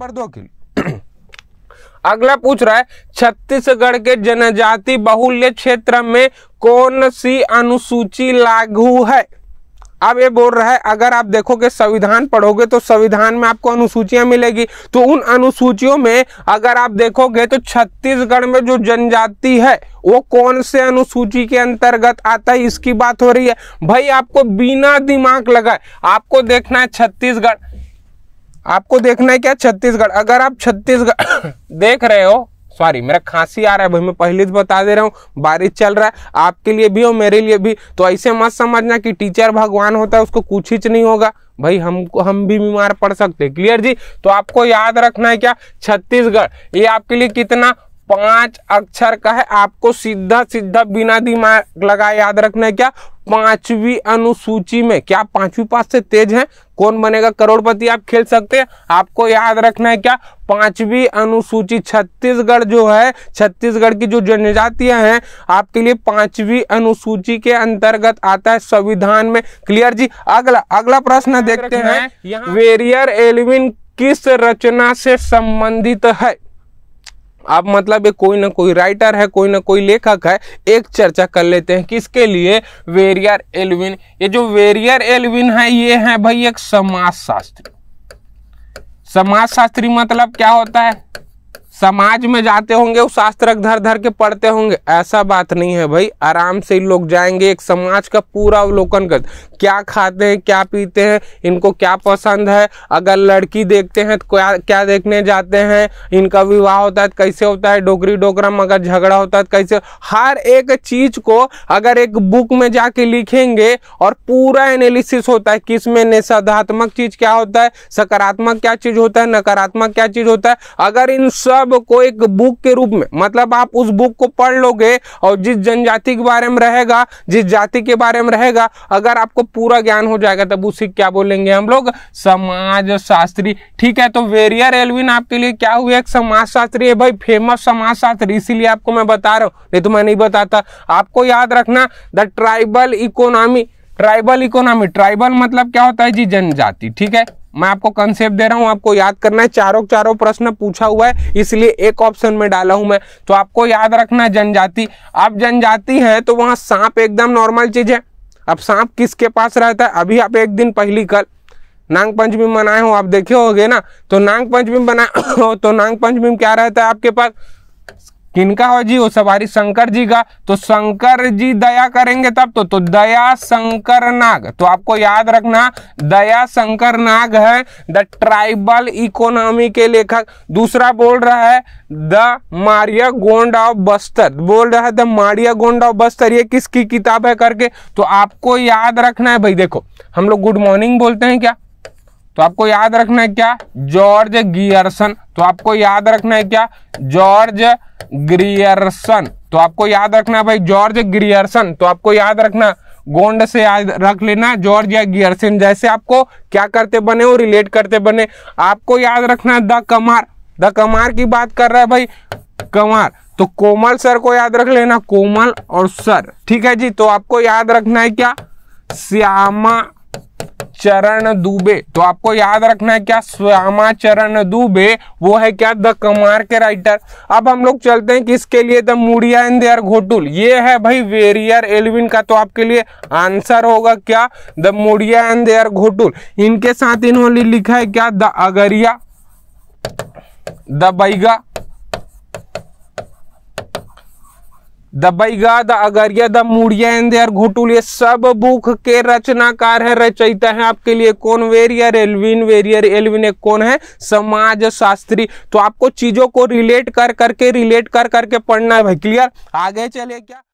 number दो की अगला पूछ रहा है छत्तीसगढ़ के जनजाति बहुल्य क्षेत्र में कौन सी अनुसूची लागू है अब ये बोल रहा है अगर आप देखोगे संविधान पढ़ोगे तो संविधान में आपको अनुसूचियां मिलेगी तो उन अनुसूचियों में अगर आप देखोगे तो छत्तीसगढ़ में जो जनजाति है वो कौन से अनुसूची के अंतर्गत आता है इसकी बात हो रही है भाई आपको बिना दिमाग लगाए आपको देखना है छत्तीसगढ़ आपको देखना है क्या छत्तीसगढ़ अगर आप छत्तीसगढ़ देख रहे हो सॉरी मेरा खांसी आ रहा है भाई मैं पहले से बता दे रहा हूँ बारिश चल रहा है आपके लिए भी और मेरे लिए भी तो ऐसे मत समझना कि टीचर भगवान होता है उसको कुछ ही नहीं होगा भाई हमको हम भी बीमार पड़ सकते क्लियर जी तो आपको याद रखना है क्या छत्तीसगढ़ ये आपके लिए कितना पांच अक्षर का है आपको सीधा सीधा बिना दिमाग लगा याद रखना है क्या पांचवी अनुसूची में क्या पांचवी पास से तेज है कौन बनेगा करोड़पति आप खेल सकते हैं आपको याद रखना है क्या पांचवी अनुसूची छत्तीसगढ़ जो है छत्तीसगढ़ की जो जनजातियां हैं आपके लिए पांचवी अनुसूची के अंतर्गत आता है संविधान में क्लियर जी अगला अगला प्रश्न देखते हैं वेरियर एलविन किस रचना से संबंधित है आप मतलब ये कोई ना कोई राइटर है कोई ना कोई लेखक है एक चर्चा कर लेते हैं किसके लिए वेरियर एलविन ये जो वेरियर एलविन है ये है भाई एक समाज शास्त्री समाज शास्त्री मतलब क्या होता है समाज में जाते होंगे उस शास्त्र धर धर के पढ़ते होंगे ऐसा बात नहीं है भाई आराम से लोग जाएंगे एक समाज का पूरा अवलोकन कर क्या खाते हैं क्या पीते हैं इनको क्या पसंद है अगर लड़की देखते हैं तो क्या क्या देखने जाते हैं इनका विवाह होता है तो कैसे होता है डोकरी डोकरा अगर झगड़ा होता है तो कैसे हर एक चीज को अगर एक बुक में जाके लिखेंगे और पूरा एनालिसिस होता है किस में निषेधात्मक चीज क्या होता है सकारात्मक क्या चीज होता है नकारात्मक क्या चीज होता है अगर इन सब किताब को एक बुक के रूप में मतलब आप उस बुक को पढ़ लोगे और जिस जनजाति के बारे में रहेगा जिस जाति के बारे में रहेगा अगर आपको पूरा ज्ञान हो जाएगा तब उसे क्या बोलेंगे हम लोग समाज शास्त्री ठीक है तो वेरियर एलविन आपके लिए क्या हुए एक समाज शास्त्री है भाई फेमस समाज शास्त्री इसीलिए आपको मैं बता रहा हूँ नहीं तो मैं नहीं बताता आपको याद रखना the tribal economy tribal economy tribal मतलब क्या होता है जी जनजाति ठीक है मैं आपको कंसेप्ट दे रहा हूं आपको याद करना है चारों चारों प्रश्न पूछा हुआ है इसलिए एक ऑप्शन में डाला हूं मैं तो आपको याद रखना है जनजाति अब जनजाति है तो वहां सांप एकदम नॉर्मल चीज है अब सांप किसके पास रहता है अभी आप एक दिन पहली कल नांग पंचमी मनाए हो आप देखे होगे ना तो नांग पंचमी बनाए हो तो नांग पंचमी क्या रहता है आपके पास किनका हो जी वो सवारी शंकर जी का तो शंकर जी दया करेंगे तब तो तो दया शंकर नाग तो आपको याद रखना दया शंकर नाग है द ट्राइबल इकोनॉमी के लेखक दूसरा बोल रहा है द मारिया गोंड ऑफ बस्तर बोल रहा है द मारिया गोंड ऑफ बस्तर ये किसकी किताब है करके तो आपको याद रखना है भाई देखो हम लोग गुड मॉर्निंग बोलते हैं क्या तो आपको याद रखना है क्या जॉर्ज गियरसन तो आपको याद रखना है क्या जॉर्ज ग्रियरसन तो आपको याद रखना है भाई जॉर्ज ग्रियरसन तो आपको याद रखना गोंड से याद रख लेना जॉर्ज या गियरसन जैसे आपको क्या करते बने हो रिलेट करते बने आपको याद रखना द कमार द कमार की बात कर रहा है भाई कमार तो कोमल सर को याद रख लेना कोमल और सर ठीक है जी तो आपको याद रखना है क्या श्यामा चरण दुबे तो आपको याद रखना है क्या चरण दुबे वो है क्या द कमार के राइटर अब हम लोग चलते हैं किसके लिए the Muria and their ghotul ये है भाई वेरियर एलविन का तो आपके लिए आंसर होगा क्या the Muria and their ghotul इनके साथ इन्होंने लिखा है क्या the Agaria the Baiga the Baiga the Agaria the Muria their ghotul ये सब बुक के रचनाकार है रचयिता है आपके लिए कौन वेरियर एलविन वेरियर एलविन एक कौन है समाज शास्त्री तो आपको चीजों को रिलेट कर करके रिलेट कर करके पढ़ना है भाई क्लियर आगे चले क्या